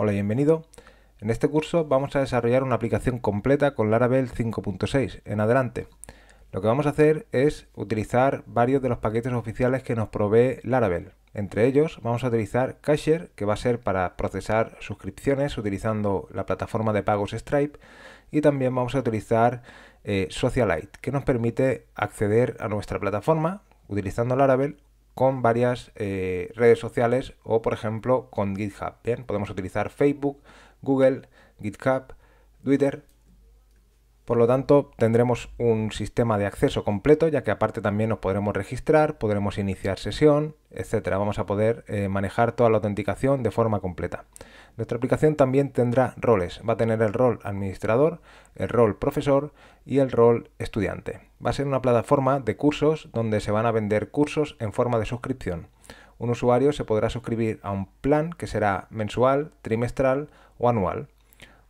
Hola bienvenido. En este curso vamos a desarrollar una aplicación completa con Laravel 5.6 en adelante. Lo que vamos a hacer es utilizar varios de los paquetes oficiales que nos provee Laravel. Entre ellos vamos a utilizar Cashier, que va a ser para procesar suscripciones utilizando la plataforma de pagos Stripe. Y también vamos a utilizar eh, Socialite, que nos permite acceder a nuestra plataforma utilizando Laravel con varias eh, redes sociales o por ejemplo con GitHub. Bien, podemos utilizar Facebook, Google, GitHub, Twitter, por lo tanto, tendremos un sistema de acceso completo, ya que aparte también nos podremos registrar, podremos iniciar sesión, etc. Vamos a poder eh, manejar toda la autenticación de forma completa. Nuestra aplicación también tendrá roles. Va a tener el rol administrador, el rol profesor y el rol estudiante. Va a ser una plataforma de cursos donde se van a vender cursos en forma de suscripción. Un usuario se podrá suscribir a un plan que será mensual, trimestral o anual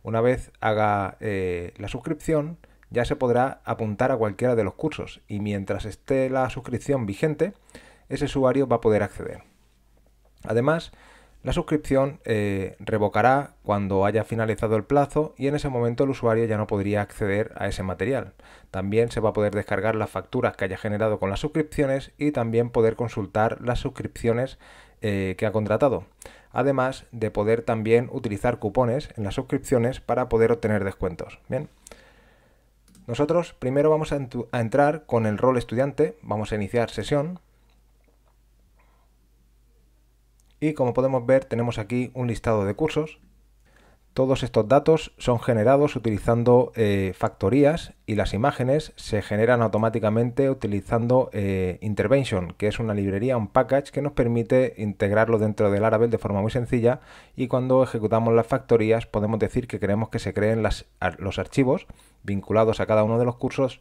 una vez haga eh, la suscripción, ya se podrá apuntar a cualquiera de los cursos y mientras esté la suscripción vigente, ese usuario va a poder acceder. Además, la suscripción eh, revocará cuando haya finalizado el plazo y en ese momento el usuario ya no podría acceder a ese material. También se va a poder descargar las facturas que haya generado con las suscripciones y también poder consultar las suscripciones eh, que ha contratado además de poder también utilizar cupones en las suscripciones para poder obtener descuentos. Bien. Nosotros primero vamos a, a entrar con el rol estudiante, vamos a iniciar sesión. Y como podemos ver tenemos aquí un listado de cursos todos estos datos son generados utilizando eh, factorías y las imágenes se generan automáticamente utilizando eh, Intervention, que es una librería, un package que nos permite integrarlo dentro del Laravel de forma muy sencilla y cuando ejecutamos las factorías podemos decir que queremos que se creen los archivos vinculados a cada uno de los cursos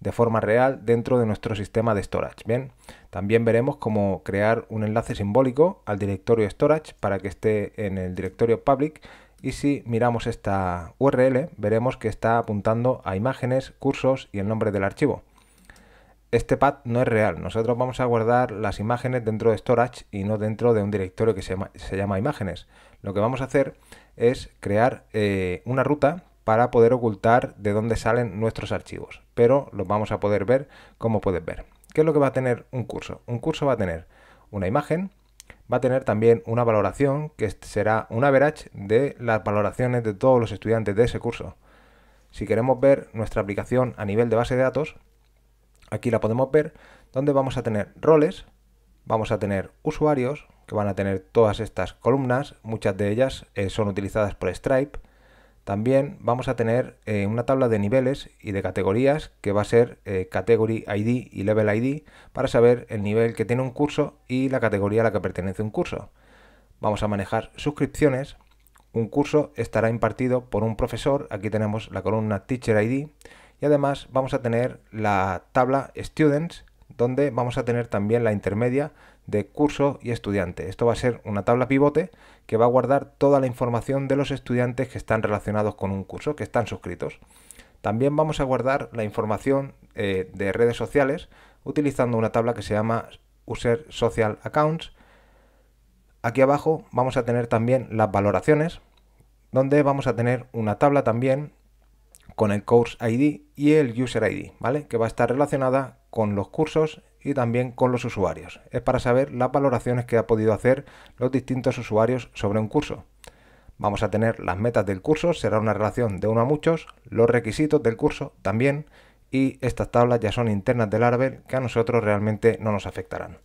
de forma real dentro de nuestro sistema de storage. Bien, también veremos cómo crear un enlace simbólico al directorio storage para que esté en el directorio public y si miramos esta URL, veremos que está apuntando a imágenes, cursos y el nombre del archivo. Este path no es real. Nosotros vamos a guardar las imágenes dentro de storage y no dentro de un directorio que se llama, imágenes. Lo que vamos a hacer es crear eh, una ruta para poder ocultar de dónde salen nuestros archivos. Pero los vamos a poder ver como puedes ver. ¿Qué es lo que va a tener un curso? Un curso va a tener una imagen, va a tener también una valoración que será un average de las valoraciones de todos los estudiantes de ese curso. Si queremos ver nuestra aplicación a nivel de base de datos, aquí la podemos ver, donde vamos a tener roles, vamos a tener usuarios, que van a tener todas estas columnas, muchas de ellas eh, son utilizadas por Stripe, también vamos a tener eh, una tabla de niveles y de categorías que va a ser eh, Category ID y Level ID para saber el nivel que tiene un curso y la categoría a la que pertenece un curso. Vamos a manejar suscripciones. Un curso estará impartido por un profesor. Aquí tenemos la columna Teacher ID. Y además vamos a tener la tabla Students, donde vamos a tener también la intermedia de curso y estudiante. Esto va a ser una tabla pivote que va a guardar toda la información de los estudiantes que están relacionados con un curso, que están suscritos. También vamos a guardar la información eh, de redes sociales utilizando una tabla que se llama User Social Accounts. Aquí abajo vamos a tener también las valoraciones, donde vamos a tener una tabla también con el Course ID y el User ID, ¿vale? Que va a estar relacionada con los cursos y también con los usuarios. Es para saber las valoraciones que ha podido hacer los distintos usuarios sobre un curso. Vamos a tener las metas del curso, será una relación de uno a muchos, los requisitos del curso también, y estas tablas ya son internas del árbol que a nosotros realmente no nos afectarán.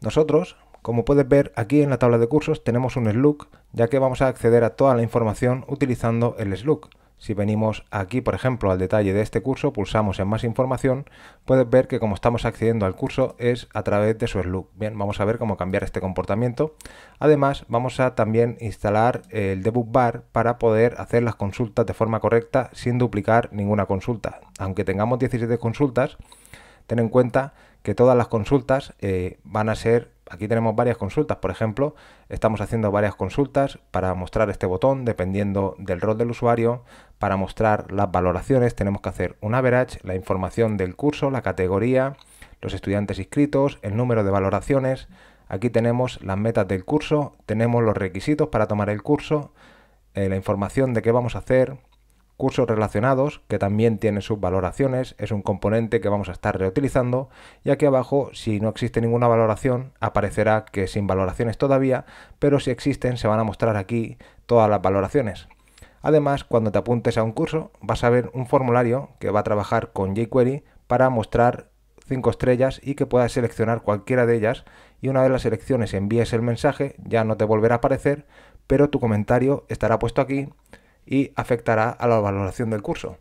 Nosotros, como puedes ver aquí en la tabla de cursos, tenemos un Slug, ya que vamos a acceder a toda la información utilizando el Slug. Si venimos aquí, por ejemplo, al detalle de este curso, pulsamos en más información, puedes ver que como estamos accediendo al curso es a través de su Slug. Bien, vamos a ver cómo cambiar este comportamiento. Además, vamos a también instalar el debug bar para poder hacer las consultas de forma correcta sin duplicar ninguna consulta. Aunque tengamos 17 consultas, Ten en cuenta que todas las consultas eh, van a ser, aquí tenemos varias consultas, por ejemplo, estamos haciendo varias consultas para mostrar este botón dependiendo del rol del usuario, para mostrar las valoraciones tenemos que hacer un average, la información del curso, la categoría, los estudiantes inscritos, el número de valoraciones, aquí tenemos las metas del curso, tenemos los requisitos para tomar el curso, eh, la información de qué vamos a hacer, cursos relacionados, que también tiene sus valoraciones, es un componente que vamos a estar reutilizando, y aquí abajo, si no existe ninguna valoración, aparecerá que sin valoraciones todavía, pero si existen se van a mostrar aquí todas las valoraciones. Además, cuando te apuntes a un curso, vas a ver un formulario que va a trabajar con jQuery para mostrar cinco estrellas y que puedas seleccionar cualquiera de ellas y una vez las selecciones envíes el mensaje ya no te volverá a aparecer, pero tu comentario estará puesto aquí y afectará a la valoración del curso.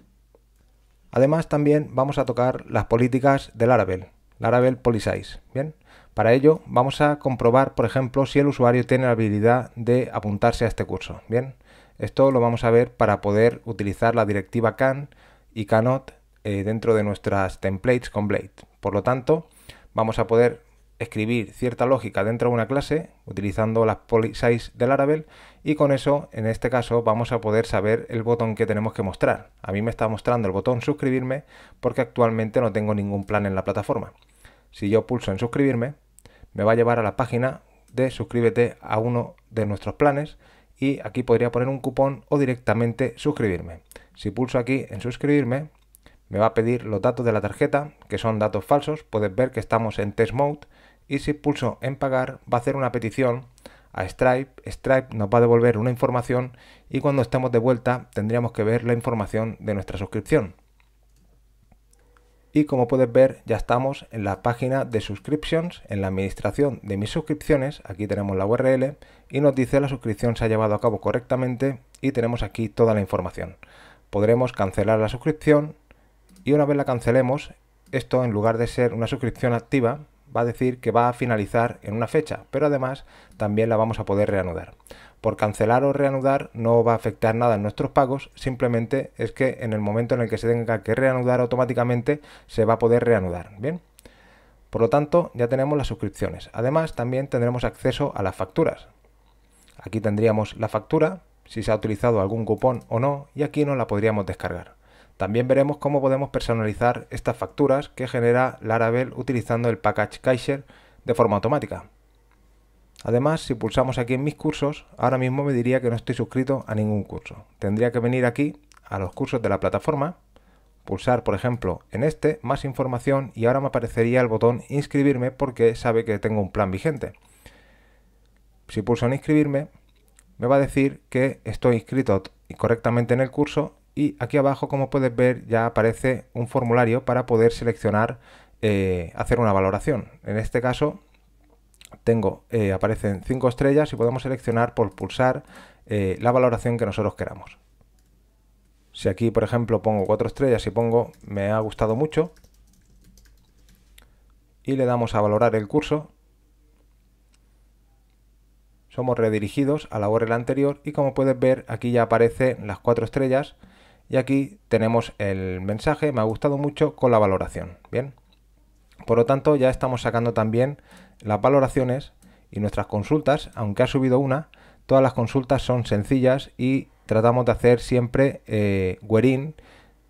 Además, también vamos a tocar las políticas de Laravel, Laravel Polysize. Bien, para ello vamos a comprobar, por ejemplo, si el usuario tiene la habilidad de apuntarse a este curso. Bien, esto lo vamos a ver para poder utilizar la directiva can y CANOT eh, dentro de nuestras templates con Blade. Por lo tanto, vamos a poder escribir cierta lógica dentro de una clase utilizando las size de Laravel y con eso en este caso vamos a poder saber el botón que tenemos que mostrar. A mí me está mostrando el botón suscribirme porque actualmente no tengo ningún plan en la plataforma. Si yo pulso en suscribirme me va a llevar a la página de suscríbete a uno de nuestros planes y aquí podría poner un cupón o directamente suscribirme. Si pulso aquí en suscribirme me va a pedir los datos de la tarjeta que son datos falsos. Puedes ver que estamos en test mode y si pulso en pagar va a hacer una petición a Stripe, Stripe nos va a devolver una información y cuando estemos de vuelta tendríamos que ver la información de nuestra suscripción. Y como puedes ver ya estamos en la página de subscriptions, en la administración de mis suscripciones, aquí tenemos la URL y nos dice la suscripción se ha llevado a cabo correctamente y tenemos aquí toda la información. Podremos cancelar la suscripción y una vez la cancelemos, esto en lugar de ser una suscripción activa va a decir que va a finalizar en una fecha, pero además también la vamos a poder reanudar. Por cancelar o reanudar no va a afectar nada en nuestros pagos, simplemente es que en el momento en el que se tenga que reanudar automáticamente se va a poder reanudar, ¿bien? Por lo tanto, ya tenemos las suscripciones. Además, también tendremos acceso a las facturas. Aquí tendríamos la factura, si se ha utilizado algún cupón o no, y aquí nos la podríamos descargar. También veremos cómo podemos personalizar estas facturas que genera Laravel utilizando el package Kaiser de forma automática. Además, si pulsamos aquí en mis cursos, ahora mismo me diría que no estoy suscrito a ningún curso. Tendría que venir aquí a los cursos de la plataforma, pulsar por ejemplo en este, más información y ahora me aparecería el botón inscribirme porque sabe que tengo un plan vigente. Si pulso en inscribirme, me va a decir que estoy inscrito correctamente en el curso y aquí abajo como puedes ver ya aparece un formulario para poder seleccionar eh, hacer una valoración en este caso tengo eh, aparecen cinco estrellas y podemos seleccionar por pulsar eh, la valoración que nosotros queramos si aquí por ejemplo pongo cuatro estrellas y pongo me ha gustado mucho y le damos a valorar el curso somos redirigidos a la URL anterior y como puedes ver aquí ya aparecen las cuatro estrellas y aquí tenemos el mensaje, me ha gustado mucho, con la valoración. Bien. Por lo tanto, ya estamos sacando también las valoraciones y nuestras consultas, aunque ha subido una, todas las consultas son sencillas y tratamos de hacer siempre eh,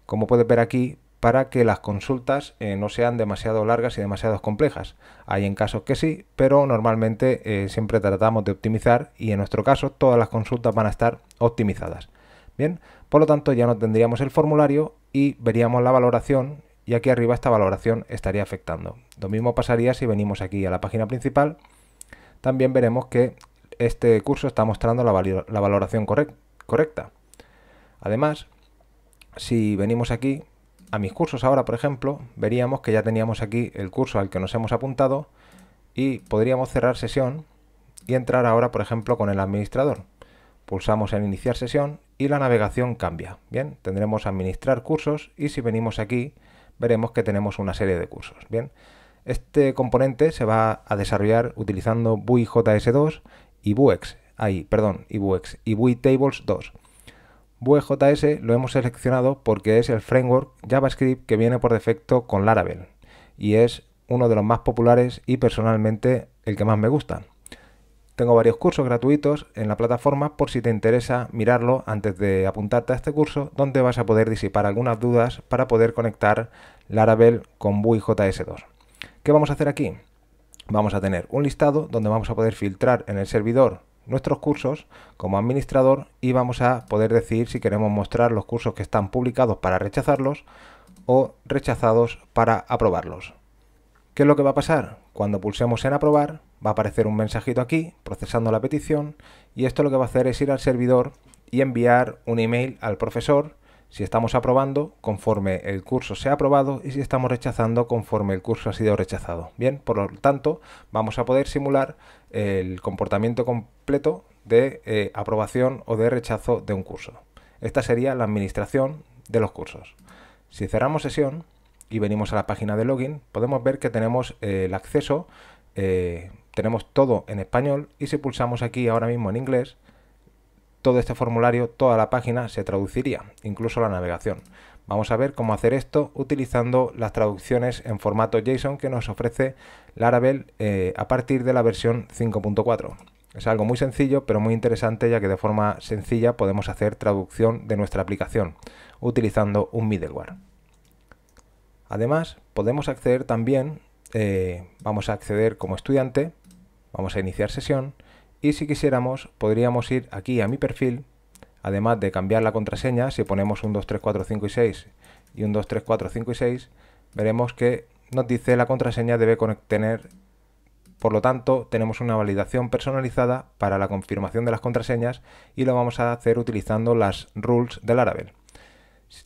como puedes ver aquí, para que las consultas eh, no sean demasiado largas y demasiado complejas. Hay en casos que sí, pero normalmente eh, siempre tratamos de optimizar y en nuestro caso todas las consultas van a estar optimizadas. Bien, por lo tanto ya no tendríamos el formulario y veríamos la valoración y aquí arriba esta valoración estaría afectando. Lo mismo pasaría si venimos aquí a la página principal, también veremos que este curso está mostrando la, valoración correcta. Además, si venimos aquí a mis cursos ahora, por ejemplo, veríamos que ya teníamos aquí el curso al que nos hemos apuntado y podríamos cerrar sesión y entrar ahora, por ejemplo, con el administrador. Pulsamos en iniciar sesión y la navegación cambia. Bien, tendremos administrar cursos y si venimos aquí veremos que tenemos una serie de cursos. Bien, este componente se va a desarrollar utilizando VueJS 2 y Vuex ahí, perdón, y Vuex y BuiTables 2. VueJS lo hemos seleccionado porque es el framework JavaScript que viene por defecto con Laravel y es uno de los más populares y personalmente el que más me gusta. Tengo varios cursos gratuitos en la plataforma por si te interesa mirarlo antes de apuntarte a este curso, donde vas a poder disipar algunas dudas para poder conectar Laravel con Vue.js 2 ¿Qué vamos a hacer aquí? Vamos a tener un listado donde vamos a poder filtrar en el servidor nuestros cursos como administrador y vamos a poder decir si queremos mostrar los cursos que están publicados para rechazarlos o rechazados para aprobarlos. ¿Qué es lo que va a pasar? Cuando pulsemos en aprobar, va a aparecer un mensajito aquí procesando la petición y esto lo que va a hacer es ir al servidor y enviar un email al profesor si estamos aprobando conforme el curso se ha aprobado y si estamos rechazando conforme el curso ha sido rechazado. Bien, por lo tanto, vamos a poder simular el comportamiento completo de eh, aprobación o de rechazo de un curso. Esta sería la administración de los cursos. Si cerramos sesión y venimos a la página de login, podemos ver que tenemos eh, el acceso eh, tenemos todo en español y si pulsamos aquí ahora mismo en inglés, todo este formulario, toda la página se traduciría, incluso la navegación. Vamos a ver cómo hacer esto utilizando las traducciones en formato JSON que nos ofrece Laravel eh, a partir de la versión 5.4. Es algo muy sencillo pero muy interesante ya que de forma sencilla podemos hacer traducción de nuestra aplicación utilizando un middleware. Además podemos acceder también, eh, vamos a acceder como estudiante Vamos a iniciar sesión y si quisiéramos podríamos ir aquí a mi perfil, además de cambiar la contraseña, si ponemos un 2, 3, 4, 5 y 6 y un 2, 3, 4, 5 y 6, veremos que nos dice la contraseña debe tener, por lo tanto tenemos una validación personalizada para la confirmación de las contraseñas y lo vamos a hacer utilizando las rules del Laravel.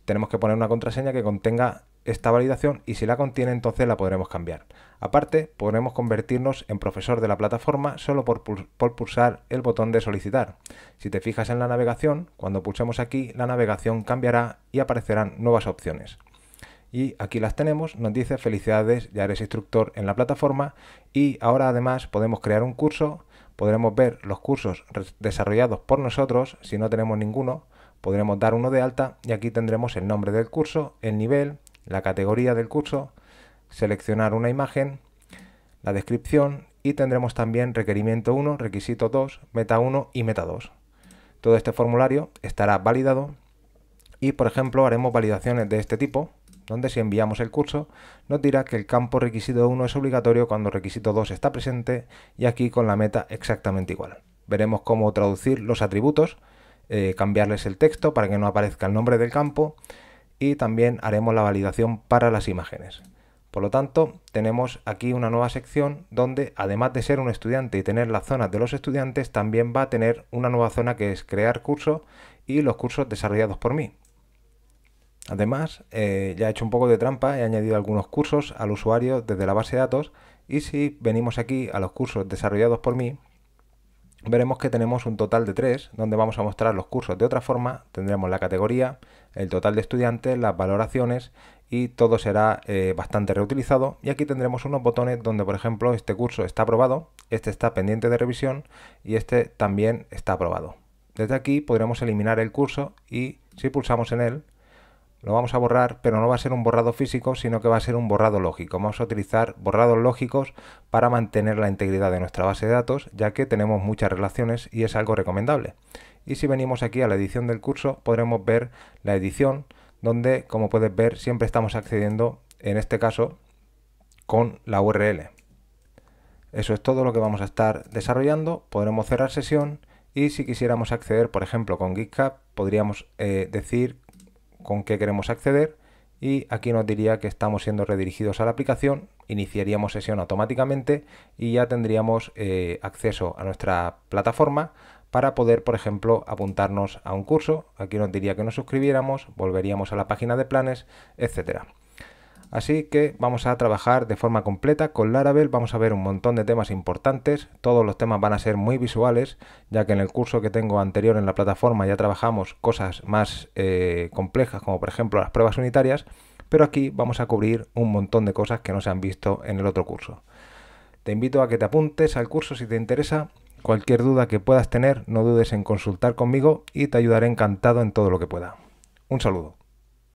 Tenemos que poner una contraseña que contenga esta validación y si la contiene entonces la podremos cambiar. Aparte, podremos convertirnos en profesor de la plataforma solo por, pulsar el botón de solicitar. Si te fijas en la navegación, cuando pulsemos aquí, la navegación cambiará y aparecerán nuevas opciones. Y aquí las tenemos, nos dice felicidades, ya eres instructor en la plataforma y ahora además podemos crear un curso, podremos ver los cursos desarrollados por nosotros si no tenemos ninguno, podremos dar uno de alta y aquí tendremos el nombre del curso, el nivel, la categoría del curso, seleccionar una imagen, la descripción y tendremos también requerimiento 1, requisito 2, meta 1 y meta 2. Todo este formulario estará validado y, por ejemplo, haremos validaciones de este tipo, donde si enviamos el curso nos dirá que el campo requisito 1 es obligatorio cuando requisito 2 está presente y aquí con la meta exactamente igual. Veremos cómo traducir los atributos, eh, cambiarles el texto para que no aparezca el nombre del campo y también haremos la validación para las imágenes. Por lo tanto, tenemos aquí una nueva sección donde, además de ser un estudiante y tener las zonas de los estudiantes, también va a tener una nueva zona que es crear cursos y los cursos desarrollados por mí. Además, eh, ya he hecho un poco de trampa, he añadido algunos cursos al usuario desde la base de datos y si venimos aquí a los cursos desarrollados por mí, veremos que tenemos un total de tres, donde vamos a mostrar los cursos de otra forma. Tendremos la categoría, el total de estudiantes, las valoraciones y todo será eh, bastante reutilizado. Y aquí tendremos unos botones donde, por ejemplo, este curso está aprobado, este está pendiente de revisión y este también está aprobado. Desde aquí podremos eliminar el curso y si pulsamos en él, lo vamos a borrar, pero no va a ser un borrado físico, sino que va a ser un borrado lógico. Vamos a utilizar borrados lógicos para mantener la integridad de nuestra base de datos, ya que tenemos muchas relaciones y es algo recomendable. Y si venimos aquí a la edición del curso, podremos ver la edición, donde, como puedes ver, siempre estamos accediendo, en este caso, con la URL. Eso es todo lo que vamos a estar desarrollando. Podremos cerrar sesión y si quisiéramos acceder, por ejemplo, con GitHub, podríamos eh, decir con qué queremos acceder y aquí nos diría que estamos siendo redirigidos a la aplicación, iniciaríamos sesión automáticamente y ya tendríamos eh, acceso a nuestra plataforma para poder, por ejemplo, apuntarnos a un curso. Aquí nos diría que nos suscribiéramos, volveríamos a la página de planes, etcétera. Así que vamos a trabajar de forma completa con Laravel, vamos a ver un montón de temas importantes, todos los temas van a ser muy visuales, ya que en el curso que tengo anterior en la plataforma ya trabajamos cosas más eh, complejas, como por ejemplo las pruebas unitarias, pero aquí vamos a cubrir un montón de cosas que no se han visto en el otro curso. Te invito a que te apuntes al curso si te interesa, Cualquier duda que puedas tener, no dudes en consultar conmigo y te ayudaré encantado en todo lo que pueda. Un saludo.